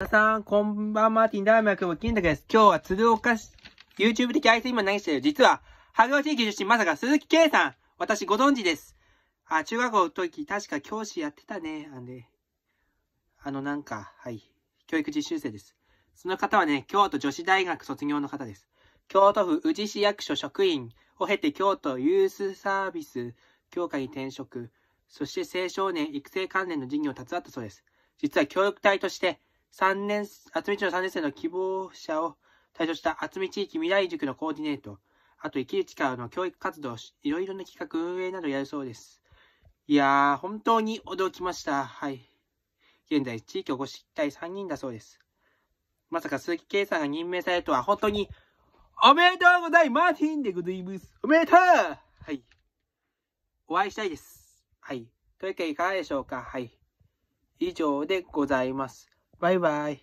皆さん、こんばんは、マーティン大脈、金太です。今日は鶴岡市、YouTube 的アイス今何してる。実は、羽生地域出身、まさか鈴木圭さん。私ご存知です。あ、中学校の時、確か教師やってたね。あので。あのなんか、はい。教育実習生です。その方はね、京都女子大学卒業の方です。京都府宇治市役所職員を経て京都ユースサービス協会に転職、そして青少年育成関連の事業を携わったそうです。実は教育隊として、3年、厚道の3年生の希望者を対象した厚み地域未来塾のコーディネート、あと生きる力の教育活動、いろいろな企画運営などやるそうです。いやー、本当に驚きました。はい。現在、地域おこし隊3人だそうです。まさか鈴木圭さんが任命されるとは、本当に、おめでとうございマーティンでございます。おめでとうはい。お会いしたいです。はい。というわけでいかがでしょうかはい。以上でございます。Bye bye.